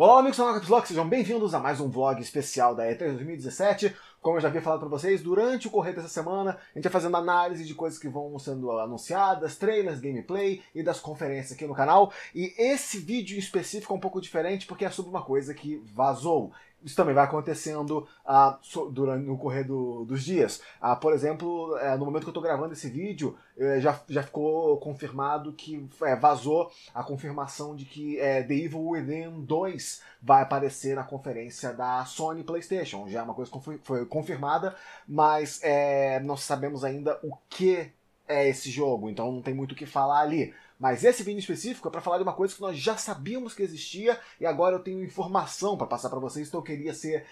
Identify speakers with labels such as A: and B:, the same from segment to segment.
A: Olá, amigos do Caps Lock, sejam bem-vindos a mais um vlog especial da E3 2017. Como eu já havia falado para vocês, durante o correr dessa semana, a gente vai fazendo análise de coisas que vão sendo anunciadas, trailers, gameplay e das conferências aqui no canal. E esse vídeo em específico é um pouco diferente porque é sobre uma coisa que vazou. Isso também vai acontecendo ah, durante, no correr do, dos dias. Ah, por exemplo, é, no momento que eu estou gravando esse vídeo, é, já, já ficou confirmado que é, vazou a confirmação de que é, The Evil Within 2 vai aparecer na conferência da Sony PlayStation. Já é uma coisa que foi confirmada, mas não sabemos ainda o que é esse jogo, então não tem muito o que falar ali. Mas esse vídeo específico é para falar de uma coisa que nós já sabíamos que existia e agora eu tenho informação para passar para vocês, então eu queria ser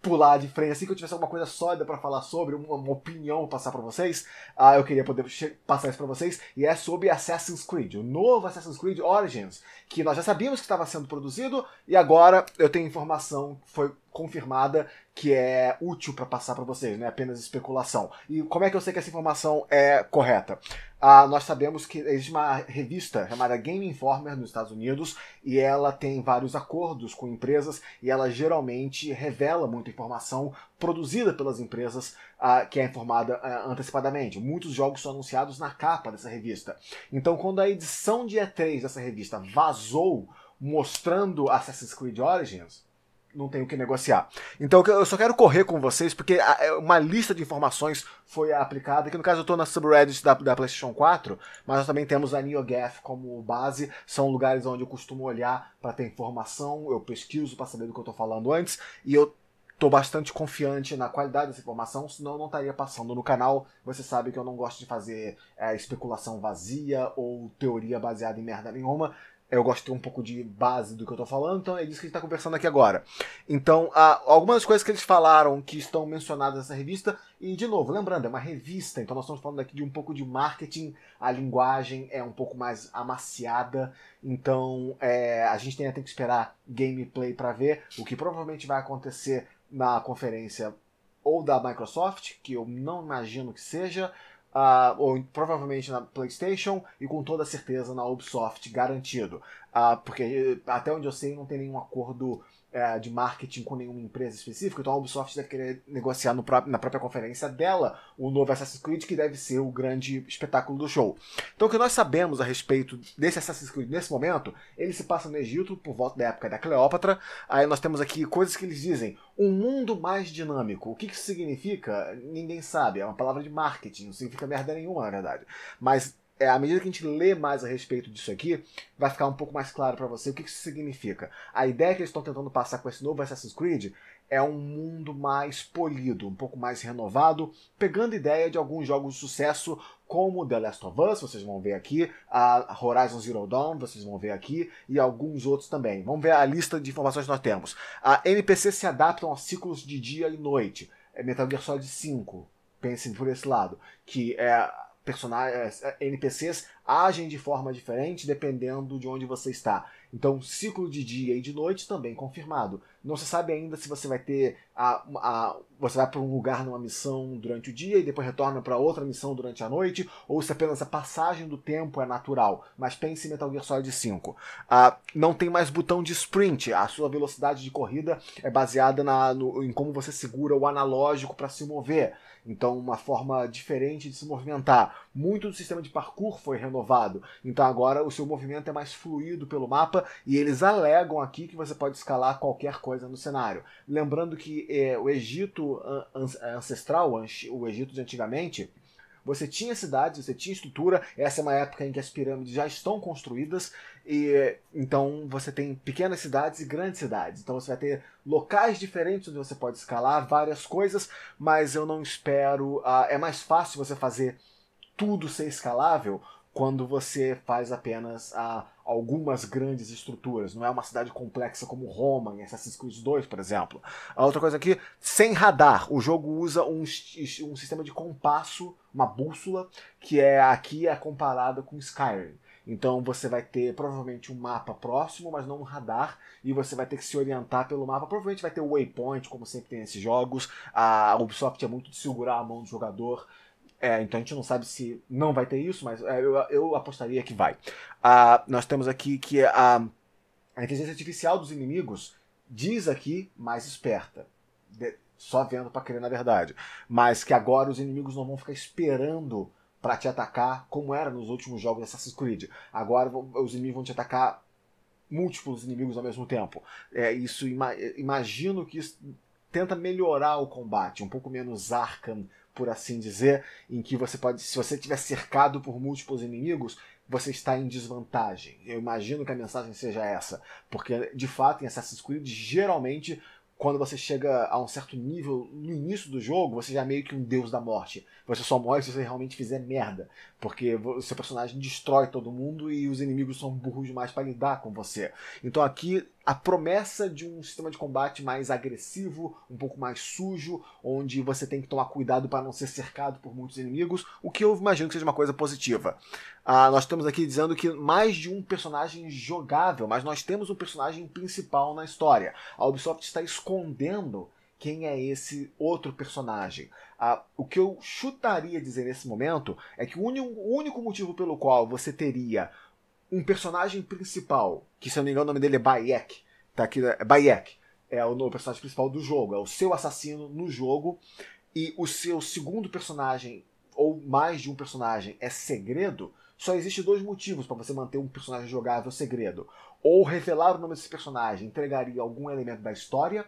A: pular de frente assim que eu tivesse alguma coisa sólida para falar sobre, uma, uma opinião passar para vocês, uh, eu queria poder passar isso para vocês e é sobre Assassin's Creed, o novo Assassin's Creed Origins, que nós já sabíamos que estava sendo produzido e agora eu tenho informação foi confirmada que é útil para passar para vocês, não é apenas especulação. E como é que eu sei que essa informação é correta? Ah, nós sabemos que existe uma revista chamada Game Informer nos Estados Unidos e ela tem vários acordos com empresas e ela geralmente revela muita informação produzida pelas empresas ah, que é informada ah, antecipadamente. Muitos jogos são anunciados na capa dessa revista. Então, quando a edição de E3 dessa revista vazou mostrando Assassin's Creed Origins, não tenho o que negociar. Então eu só quero correr com vocês, porque é, uma lista de informações foi aplicada, que no caso eu estou na subreddit da, da, PlayStation 4, mas nós também temos a NeoGAF como base, são lugares onde eu costumo olhar para ter informação, eu pesquiso para saber do que eu estou falando antes, e eu estou bastante confiante na qualidade dessa informação, senão eu não estaria passando no canal. Você sabe que eu não gosto de fazer é, especulação vazia ou teoria baseada em merda nenhuma eu gosto de ter um pouco de base do que eu tô falando, então é disso que a gente tá conversando aqui agora. Então, algumas coisas que eles falaram que estão mencionadas nessa revista, e de novo, lembrando, é uma revista, então nós estamos falando aqui de um pouco de marketing, a linguagem é um pouco mais amaciada, então é, a gente ainda tem que esperar gameplay para ver, o que provavelmente vai acontecer na conferência ou da Microsoft, que eu não imagino que seja, uh, ou provavelmente na PlayStation e com toda certeza na Ubisoft, garantido. Uh, porque eh, até onde eu sei não tem nenhum acordo é, de marketing com nenhuma empresa específica, então a Ubisoft deve querer negociar na própria conferência dela o novo Assassin's Creed, que deve ser o grande espetáculo do show. Então o que nós sabemos a respeito desse Assassin's Creed nesse momento, ele se passa no Egito por volta da época da Cleópatra, aí nós temos aqui coisas que eles dizem, um mundo mais dinâmico. O que isso significa? Ninguém sabe, é uma palavra de marketing, não significa merda nenhuma na verdade. Mas é, à medida que a gente lê mais a respeito disso aqui, vai ficar um pouco mais claro para você o que isso significa. A ideia que eles estão tentando passar com esse novo Assassin's Creed é um mundo mais polido, um pouco mais renovado, pegando ideia de alguns jogos de sucesso como The Last of Us, vocês vão ver aqui, a Horizon Zero Dawn, vocês vão ver aqui, e alguns outros também. Vamos ver a lista de informações que nós temos. A NPC se adaptam a ciclos de dia e noite. É Metal Gear Solid 5, pensem por esse lado, que é personagens, é, é, NPCs agem de forma diferente dependendo de onde você está. Então, ciclo de dia e de noite também confirmado. Não se sabe ainda se você vai ter a, a você vai para um lugar numa missão durante o dia e depois retorna para outra missão durante a noite, ou se apenas a passagem do tempo é natural. Mas pense em Metal Gear Solid 5. Ah, não tem mais botão de sprint. A sua velocidade de corrida é baseada na, no, em como você segura o analógico para se mover. Então, uma forma diferente de se movimentar. Muito do sistema de parkour foi renovado. Então, agora o seu movimento é mais fluido pelo mapa e eles alegam aqui que você pode escalar qualquer coisa coisa no cenário. Lembrando que é, o Egito ancestral, o Egito de antigamente, você tinha cidades, você tinha estrutura. Essa é uma época em que as pirâmides já estão construídas e então você tem pequenas cidades e grandes cidades. Então você vai ter locais diferentes onde você pode escalar várias coisas, mas eu não espero. Uh, é mais fácil você fazer tudo ser escalável quando você faz apenas a uh, algumas grandes estruturas. Não é uma cidade complexa como Roma em Assassin's Creed 2, por exemplo. A outra coisa aqui, sem radar. O jogo usa um, um sistema de compasso, uma bússola, que é aqui é comparada com Skyrim. Então você vai ter provavelmente um mapa próximo, mas não um radar, e você vai ter que se orientar pelo mapa. Provavelmente vai ter o waypoint, como sempre tem nesses jogos. A Ubisoft é muito de segurar a mão do jogador é, então a gente não sabe se não vai ter isso, mas é, eu, eu, apostaria que vai. Ah, nós temos aqui que a, a, inteligência artificial dos inimigos diz aqui mais esperta. De, só vendo para crer na verdade. Mas que agora os inimigos não vão ficar esperando para te atacar como era nos últimos jogos de Assassin's Creed. Agora os inimigos vão te atacar múltiplos inimigos ao mesmo tempo. É, isso imagino que isso tenta melhorar o combate, um pouco menos Arkham por assim dizer, em que você pode, se você estiver cercado por múltiplos inimigos, você está em desvantagem. Eu imagino que a mensagem seja essa, porque de fato em Assassin's Creed geralmente quando você chega a um certo nível no início do jogo, você já é meio que um deus da morte. Você só morre se você realmente fizer merda. Porque o seu personagem destrói todo mundo e os inimigos são burros demais para lidar com você. Então aqui a promessa de um sistema de combate mais agressivo, um pouco mais sujo, onde você tem que tomar cuidado para não ser cercado por muitos inimigos, o que eu imagino que seja uma coisa positiva. Ah, nós estamos aqui dizendo que mais de um personagem jogável, mas nós temos um personagem principal na história. A Ubisoft está escondendo quem é esse outro personagem. Ah, o que eu chutaria dizer nesse momento é que o único motivo pelo qual você teria um personagem principal, que se eu não me engano o nome dele é Bayek, tá aqui, né? é Bayek, é o novo personagem principal do jogo, é o seu assassino no jogo, e o seu segundo personagem, ou mais de um personagem, é segredo, só existe dois motivos para você manter um personagem jogável segredo. Ou revelar o nome desse personagem entregaria algum elemento da história,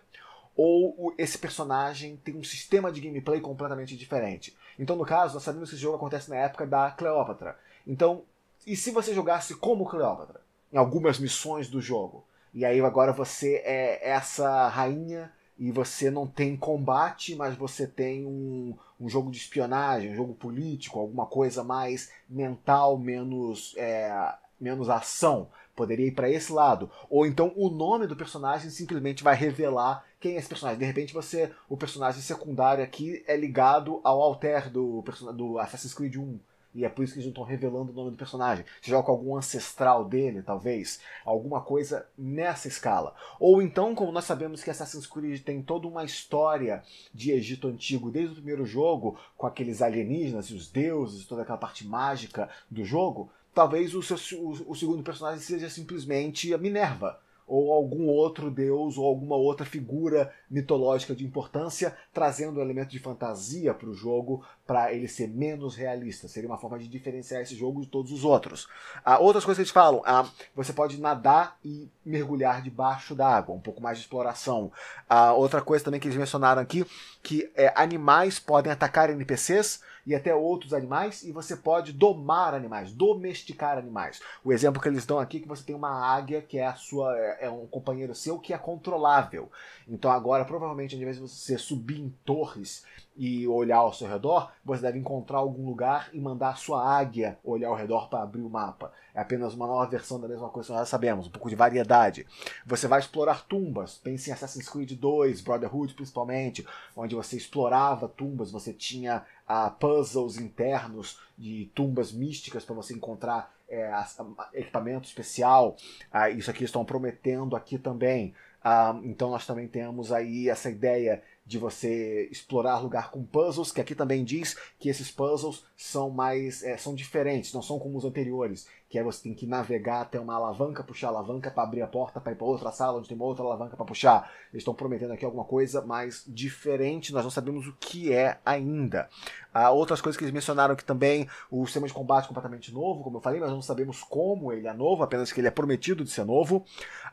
A: ou esse personagem tem um sistema de gameplay completamente diferente. Então, no caso, nós sabemos que esse jogo acontece na época da Cleópatra. Então, e se você jogasse como Cleópatra em algumas missões do jogo? E aí agora você é essa rainha e você não tem combate, mas você tem um, um jogo de espionagem, um jogo político, alguma coisa mais mental, menos, é, menos ação. Poderia ir para esse lado. Ou então o nome do personagem simplesmente vai revelar quem é esse personagem. De repente você, o personagem secundário aqui é ligado ao alter do, do Assassin's Creed 1 e é por isso que eles não estão revelando o nome do personagem. Você joga com algum ancestral dele, talvez. Alguma coisa nessa escala. Ou então, como nós sabemos que Assassin's Creed tem toda uma história de Egito Antigo desde o primeiro jogo, com aqueles alienígenas e os deuses, toda aquela parte mágica do jogo, talvez o, seu, o, o segundo personagem seja simplesmente a Minerva ou algum outro deus ou alguma outra figura mitológica de importância, trazendo um elemento de fantasia para o jogo para ele ser menos realista. Seria uma forma de diferenciar esse jogo de todos os outros. Ah, outras coisas que eles falam: ah, você pode nadar e mergulhar debaixo d'água, um pouco mais de exploração. Ah, outra coisa também que eles mencionaram aqui: que é, animais podem atacar NPCs e até outros animais, e você pode domar animais, domesticar animais. O exemplo que eles dão aqui é que você tem uma águia que é a sua é, é um companheiro seu que é controlável. Então agora provavelmente ao invés de você subir em torres e olhar ao seu redor, você deve encontrar algum lugar e mandar sua águia olhar ao redor para abrir o mapa. É apenas uma nova versão da mesma coisa que nós já sabemos, um pouco de variedade. Você vai explorar tumbas, pense em Assassin's Creed 2, Brotherhood principalmente, onde você explorava tumbas, você tinha ah, puzzles internos de tumbas místicas para você encontrar é, equipamento especial. Ah, isso aqui estão prometendo aqui também. então nós também temos aí essa ideia de você explorar lugar com puzzles, que aqui também diz que esses puzzles são mais é, são diferentes, não são como os anteriores que é você tem que navegar até uma alavanca, puxar a alavanca para abrir a porta para ir para outra sala onde tem uma outra alavanca para puxar. Eles estão prometendo aqui alguma coisa mais diferente, nós não sabemos o que é ainda. Há ah, outras coisas que eles mencionaram que também o sistema de combate completamente novo, como eu falei, mas não sabemos como ele é novo, apenas que ele é prometido de ser novo.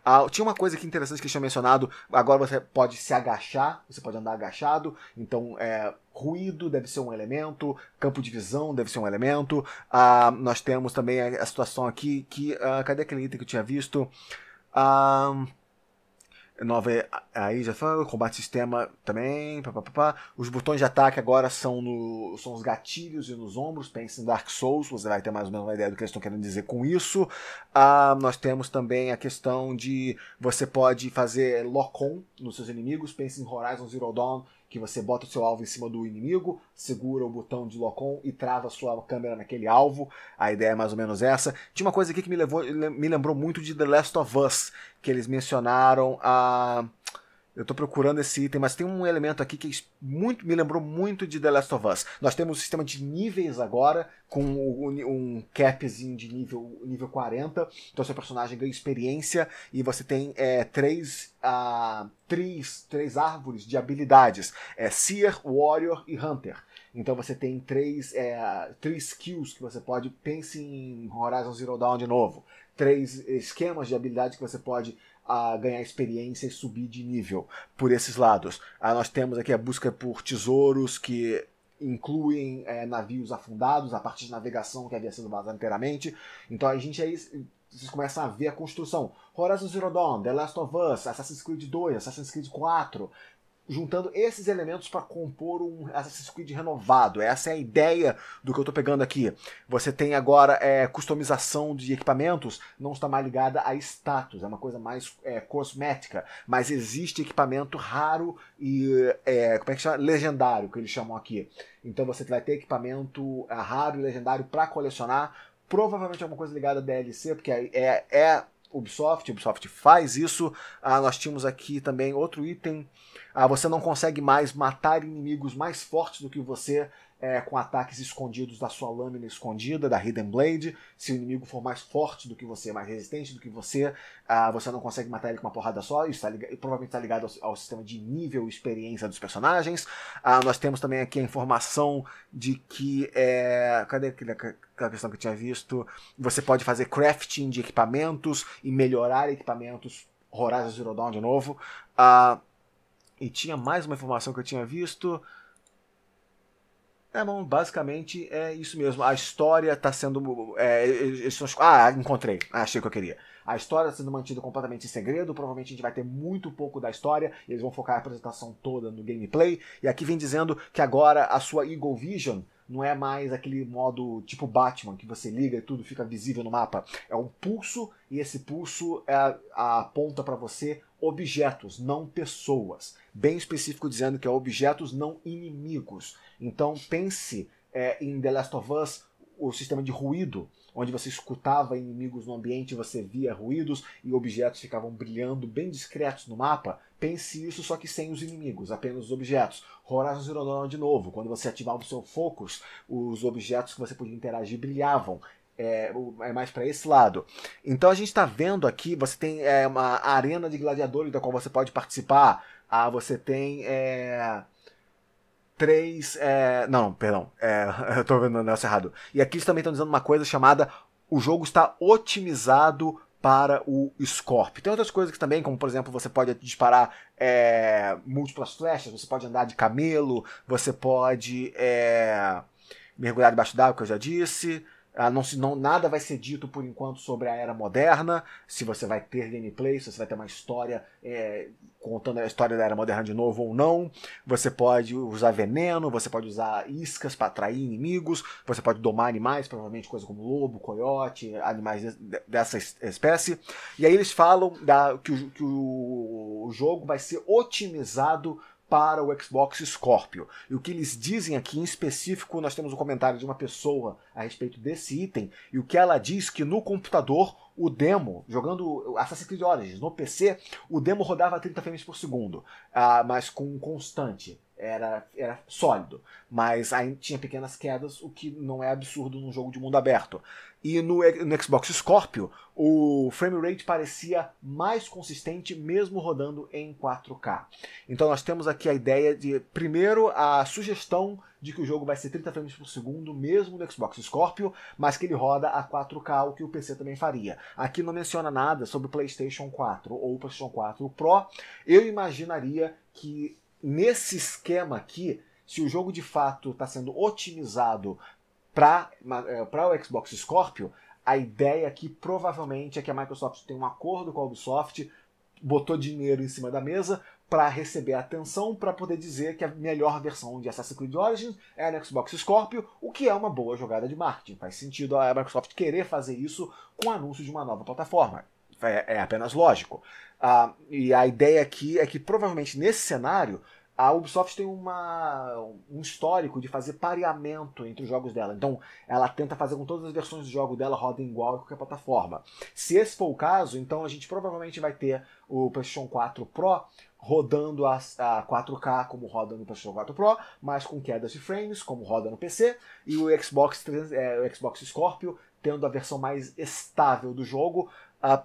A: Ah, tinha uma coisa que interessante que eles tinham mencionado, agora você pode se agachar, você pode andar agachado, então é, ruído deve ser um elemento, campo de visão deve ser um elemento. Ah, nós temos também a, a situação aqui que. Ah, cadê aquele item que eu tinha visto? Ah, nova ah, aí já foi, combate sistema também, Os botões de ataque agora são no são os gatilhos e nos ombros, pense em Dark Souls, você vai ter mais ou menos uma ideia do que eles estão querendo dizer com isso. Ah, nós temos também a questão de você pode fazer lock-on nos seus inimigos, pense em Horizon Zero Dawn, que você bota o seu alvo em cima do inimigo, segura o botão de Locom e trava a sua câmera naquele alvo. A ideia é mais ou menos essa. Tinha uma coisa aqui que me, levou, me lembrou muito de The Last of Us, que eles mencionaram a. Eu estou procurando esse item, mas tem um elemento aqui que é muito, me lembrou muito de The Last of Us. Nós temos um sistema de níveis agora, com um capzinho de nível, nível 40. Então seu personagem ganha experiência e você tem é, três, três, três árvores de habilidades. É, Seer, Warrior e Hunter. Então você tem três, é, três skills que você pode. Pense em Horizon Zero Dawn de novo. Três esquemas de habilidade que você pode a ganhar experiência e subir de nível por esses lados. Ah, nós temos aqui a busca por tesouros que incluem é, navios afundados, a parte de navegação que havia sido vazada inteiramente. Então a gente aí vocês começam a ver a construção. Horizon Zero Dawn, The Last of Us, Assassin's Creed 2, Assassin's Creed 4, juntando esses elementos para compor um Assassin's Creed renovado. Essa é a ideia do que eu estou pegando aqui. Você tem agora é, customização de equipamentos, não está mais ligada a status, é uma coisa mais é, cosmética, mas existe equipamento raro e é, como é que chama? legendário, que eles chamam aqui. Então você vai ter equipamento é, raro e legendário para colecionar, provavelmente alguma coisa ligada a DLC, porque é, é Ubisoft, Ubisoft faz isso. Ah, nós tínhamos aqui também outro item. Ah, você não consegue mais matar inimigos mais fortes do que você é, com ataques escondidos da sua lâmina escondida, da Hidden Blade. Se o inimigo for mais forte do que você, mais resistente do que você, uh, você não consegue matar ele com uma porrada só. Isso tá ligado, provavelmente está ligado ao, ao, sistema de nível e experiência dos personagens. Uh, nós temos também aqui a informação de que. É, cadê aquela, questão que eu tinha visto? Você pode fazer crafting de equipamentos e melhorar equipamentos. Horizon Zero Dawn de novo. Uh, e tinha mais uma informação que eu tinha visto. É, bom, basicamente é isso mesmo. A história está sendo. É, ah, encontrei. Ah, achei o que eu queria. A história está sendo mantida completamente em segredo. Provavelmente a gente vai ter muito pouco da história. Eles vão focar a apresentação toda no gameplay. E aqui vem dizendo que agora a sua Eagle Vision não é mais aquele modo tipo Batman que você liga e tudo fica visível no mapa. É um pulso e esse pulso é, aponta para você objetos, não pessoas. Bem específico dizendo que é objetos, não inimigos. Então pense é, em The Last of Us o sistema de ruído, onde você escutava inimigos no ambiente, você via ruídos e objetos ficavam brilhando bem discretos no mapa. Pense isso, só que sem os inimigos, apenas os objetos. Horizon Zero Dawn de novo, quando você ativava o seu focus, os objetos que você podia interagir brilhavam é, é mais para esse lado. Então a gente está vendo aqui, você tem é, uma arena de gladiadores da qual você pode participar. Ah, você tem é, três, é, não, perdão, é, eu estou vendo o negócio errado. E aqui eles também estão dizendo uma coisa chamada o jogo está otimizado para o Scorp. Tem outras coisas que também, como por exemplo, você pode disparar é, múltiplas flechas, você pode andar de camelo, você pode mergulhar debaixo d'água, que eu já disse. Ah, não, não, nada vai ser dito por enquanto sobre a era moderna, se você vai ter gameplay, se você vai ter uma história é, contando a história da era moderna de novo ou não. Você pode usar veneno, você pode usar iscas para atrair inimigos, você pode domar animais, provavelmente coisas como lobo, coiote, animais dessa espécie. E aí eles falam da, que, o, que o jogo vai ser otimizado para o Xbox Scorpio. E o que eles dizem aqui em específico, nós temos um comentário de uma pessoa a respeito desse item, e o que ela diz que no computador o demo, jogando Assassin's Creed Origins no PC, o demo rodava a 30 frames por segundo, ah, mas com constante. Era, era sólido, mas aí tinha pequenas quedas, o que não é absurdo num jogo de mundo aberto. E no, no Xbox Scorpio, o frame rate parecia mais consistente mesmo rodando em 4K. Então nós temos aqui a ideia de, primeiro, a sugestão de que o jogo vai ser 30 frames por segundo, mesmo no Xbox Scorpio, mas que ele roda a 4K, o que o PC também faria. Aqui não menciona nada sobre o PlayStation 4 ou o PlayStation 4 Pro. Eu imaginaria que nesse esquema aqui, se o jogo de fato está sendo otimizado para eh, o Xbox Scorpio, a ideia aqui provavelmente é que a Microsoft tem um acordo com a Ubisoft, botou dinheiro em cima da mesa para receber atenção, para poder dizer que a melhor versão de Assassin's Creed Origins é a Xbox Scorpio, o que é uma boa jogada de marketing. Faz sentido a Microsoft querer fazer isso com o anúncio de uma nova plataforma. É, é apenas lógico. Ah, e a ideia aqui é que provavelmente nesse cenário a Ubisoft tem uma, um histórico de fazer pareamento entre os jogos dela. Então, ela tenta fazer com que todas as versões do jogo dela rodem igual em qualquer plataforma. Se esse for o caso, então a gente provavelmente vai ter o PlayStation 4 Pro rodando a, a 4K como roda no PlayStation 4 Pro, mas com quedas de frames como roda no PC, e o Xbox, é, o Xbox Scorpio tendo a versão mais estável do jogo. A,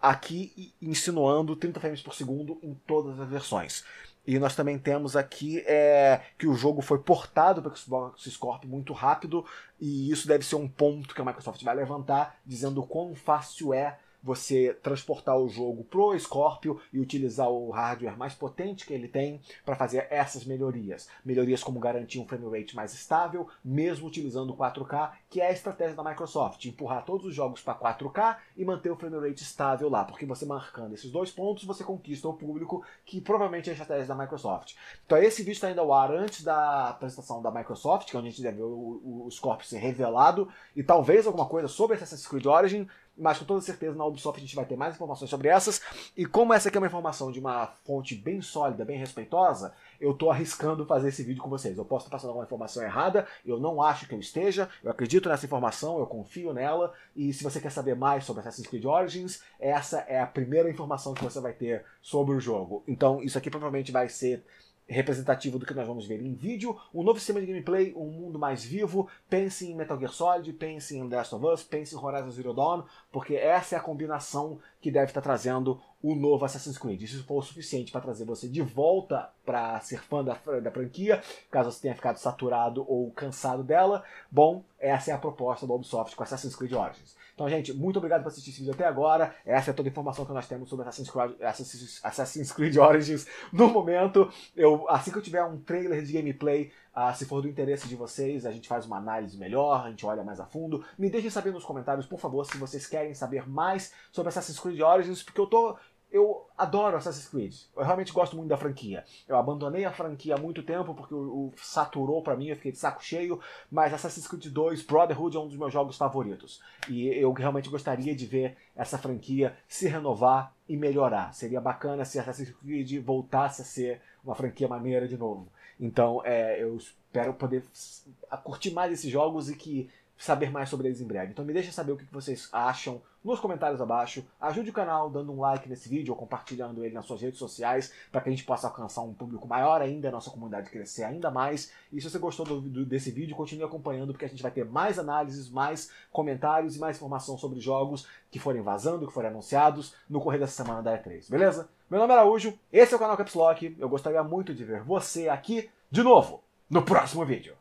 A: aqui insinuando 30 frames por segundo em todas as versões. E nós também temos aqui é, que o jogo foi portado para o Xbox Scorpio muito rápido, e isso deve ser um ponto que a Microsoft vai levantar, dizendo o quão fácil é você transportar o jogo pro Scorpio e utilizar o hardware mais potente que ele tem para fazer essas melhorias. Melhorias como garantir um frame rate mais estável, mesmo utilizando 4K, que é a estratégia da Microsoft, empurrar todos os jogos para 4K e manter o frame rate estável lá, porque você marcando esses dois pontos, você conquista o público, que provavelmente é a estratégia da Microsoft. Então esse vídeo está indo ao ar antes da apresentação da Microsoft, que é onde a gente deve ver o, o, o Scorpio ser revelado, e talvez alguma coisa sobre Assassin's Creed Origin, mas com toda certeza na Ubisoft a gente vai ter mais informações sobre essas. E como essa aqui é uma informação de uma fonte bem sólida, bem respeitosa, eu estou arriscando fazer esse vídeo com vocês. Eu posso estar passando alguma informação errada, eu não acho que eu esteja, eu acredito nessa informação, eu confio nela. E se você quer saber mais sobre Assassin's Creed Origins, essa é a primeira informação que você vai ter sobre o jogo. Então isso aqui provavelmente vai ser representativo do que nós vamos ver em vídeo, um novo sistema de gameplay, um mundo mais vivo, pense em Metal Gear Solid, pense em Last of Us, pense em Horizon Zero Dawn, porque essa é a combinação que deve estar trazendo o novo Assassin's Creed. Isso for o suficiente para trazer você de volta para ser fã da, da franquia, caso você tenha ficado saturado ou cansado dela. Bom, essa é a proposta da Ubisoft com Assassin's Creed Origins. Então, gente, muito obrigado por assistir esse vídeo até agora. Essa é toda a informação que nós temos sobre Assassin's Creed, Assassin's Creed Origins no momento. Eu, assim que eu tiver um trailer de gameplay, ah, se for do interesse de vocês, a gente faz uma análise melhor, a gente olha mais a fundo. Me deixem saber nos comentários, por favor, se vocês querem saber mais sobre Assassin's Creed Origins, porque eu tô eu adoro Assassin's Creed. Eu realmente gosto muito da franquia. Eu abandonei a franquia há muito tempo porque o, o saturou para mim, eu fiquei de saco cheio, mas Assassin's Creed 2 Brotherhood é um dos meus jogos favoritos. E eu realmente gostaria de ver essa franquia se renovar e melhorar. Seria bacana se Assassin's Creed voltasse a ser uma franquia maneira de novo. Então, é, eu espero poder curtir mais esses jogos e que saber mais sobre eles em breve. Então me deixe saber o que vocês acham nos comentários abaixo. Ajude o canal dando um like nesse vídeo ou compartilhando ele nas suas redes sociais para que a gente possa alcançar um público maior ainda, a nossa comunidade crescer ainda mais. E se você gostou do, do, desse vídeo, continue acompanhando porque a gente vai ter mais análises, mais comentários e mais informação sobre jogos que forem vazando, que forem anunciados no correr dessa semana da E3, beleza? Meu nome é Araújo, esse é o canal Caps Lock. Eu gostaria muito de ver você aqui de novo no próximo vídeo.